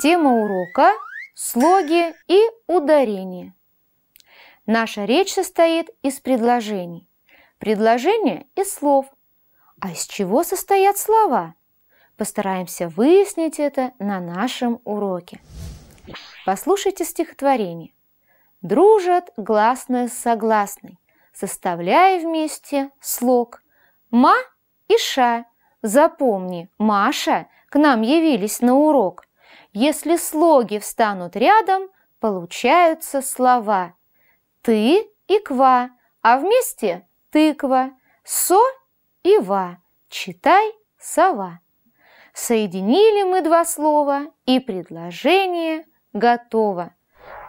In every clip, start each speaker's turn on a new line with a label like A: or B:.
A: Тема урока – слоги и ударения. Наша речь состоит из предложений. Предложения – из слов. А из чего состоят слова? Постараемся выяснить это на нашем уроке. Послушайте стихотворение. Дружат гласные с согласной, составляя вместе слог «ма» и «ша» Запомни, Маша, к нам явились на урок. Если слоги встанут рядом, получаются слова. Ты и ква, а вместе тыква, со и ва. Читай сова. Соединили мы два слова, и предложение готово.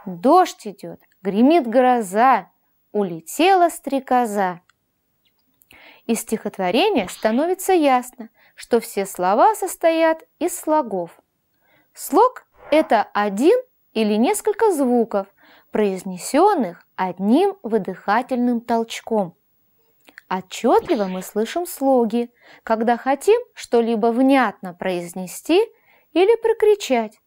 A: Дождь идет, гремит гроза, улетела стрекоза. Из стихотворения становится ясно, что все слова состоят из слогов. Слог – это один или несколько звуков, произнесенных одним выдыхательным толчком. Отчетливо мы слышим слоги, когда хотим что-либо внятно произнести или прокричать.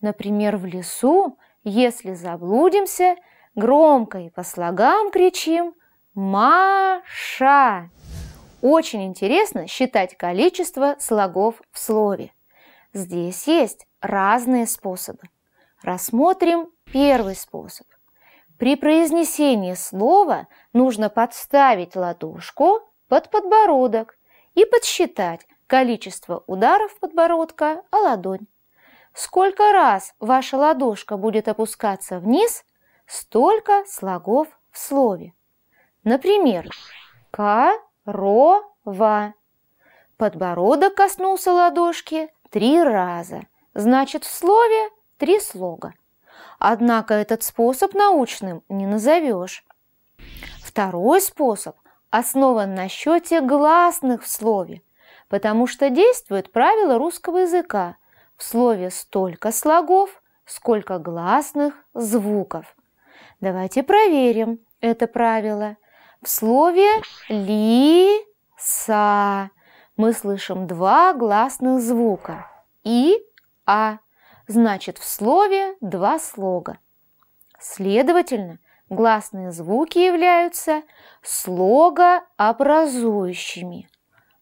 A: Например, в лесу, если заблудимся, громко и по слогам кричим «Маша!». Очень интересно считать количество слогов в слове. Здесь есть разные способы. Рассмотрим первый способ. При произнесении слова нужно подставить ладошку под подбородок и подсчитать количество ударов подбородка о ладонь. Сколько раз ваша ладошка будет опускаться вниз, столько слогов в слове. Например, ка Рова. Подбородок коснулся ладошки три раза. Значит, в слове три слога. Однако этот способ научным не назовешь. Второй способ основан на счете гласных в слове, потому что действует правило русского языка. В слове столько слогов, сколько гласных звуков. Давайте проверим это правило. В слове лиса мы слышим два гласных звука «и», «а». Значит, в слове два слога. Следовательно, гласные звуки являются слогообразующими,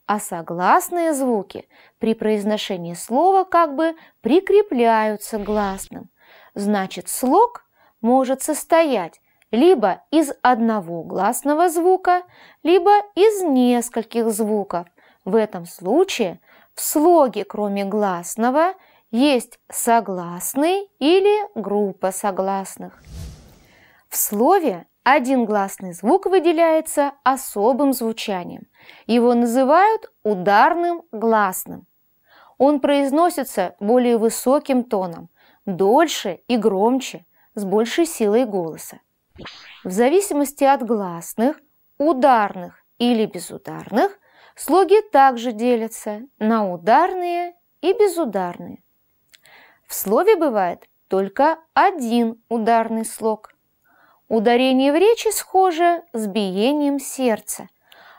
A: а согласные звуки при произношении слова как бы прикрепляются к гласным. Значит, слог может состоять либо из одного гласного звука, либо из нескольких звуков. В этом случае в слоге, кроме гласного, есть согласный или группа согласных. В слове один гласный звук выделяется особым звучанием. Его называют ударным гласным. Он произносится более высоким тоном, дольше и громче, с большей силой голоса. В зависимости от гласных, ударных или безударных, слоги также делятся на ударные и безударные. В слове бывает только один ударный слог. Ударение в речи схоже с биением сердца.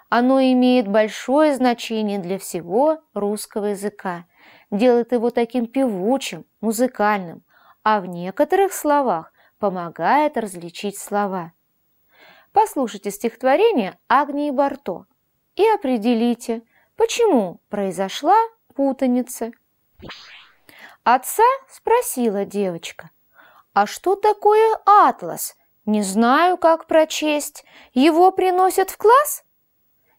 A: Оно имеет большое значение для всего русского языка, делает его таким певучим, музыкальным, а в некоторых словах помогает различить слова. Послушайте стихотворение Агнии Барто и определите, почему произошла путаница. Отца спросила девочка, «А что такое атлас? Не знаю, как прочесть. Его приносят в класс?»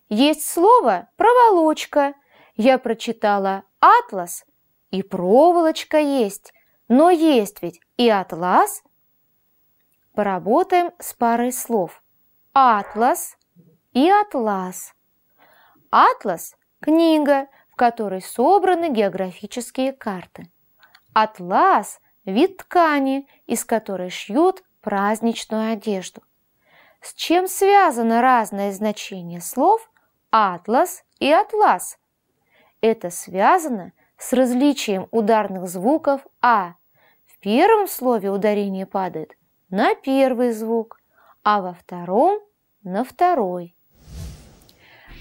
A: Есть слово «проволочка». Я прочитала «атлас» и «проволочка» есть. Но есть ведь и «атлас», Поработаем с парой слов. Атлас и атлас. Атлас – книга, в которой собраны географические карты. Атлас – вид ткани, из которой шьют праздничную одежду. С чем связано разное значение слов «атлас» и «атлас»? Это связано с различием ударных звуков «а». В первом слове ударение падает – на первый звук, а во втором на второй.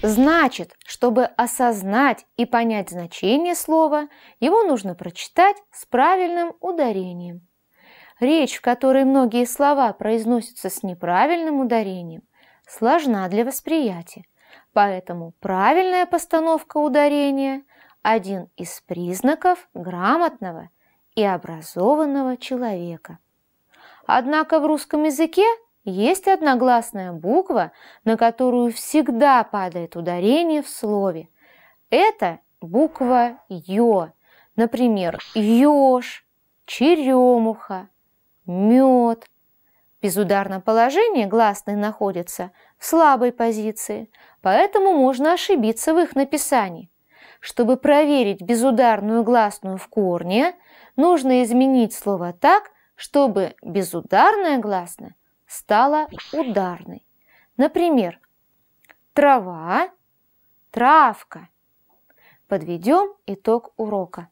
A: Значит, чтобы осознать и понять значение слова, его нужно прочитать с правильным ударением. Речь, в которой многие слова произносятся с неправильным ударением, сложна для восприятия, поэтому правильная постановка ударения – один из признаков грамотного и образованного человека. Однако в русском языке есть одногласная буква, на которую всегда падает ударение в слове. Это буква «ё». Например, «ёж», «черемуха», «мед». В безударном положении гласные находятся в слабой позиции, поэтому можно ошибиться в их написании. Чтобы проверить безударную гласную в корне, нужно изменить слово так, чтобы безударная гласная стала ударной. Например, трава, травка. Подведем итог урока.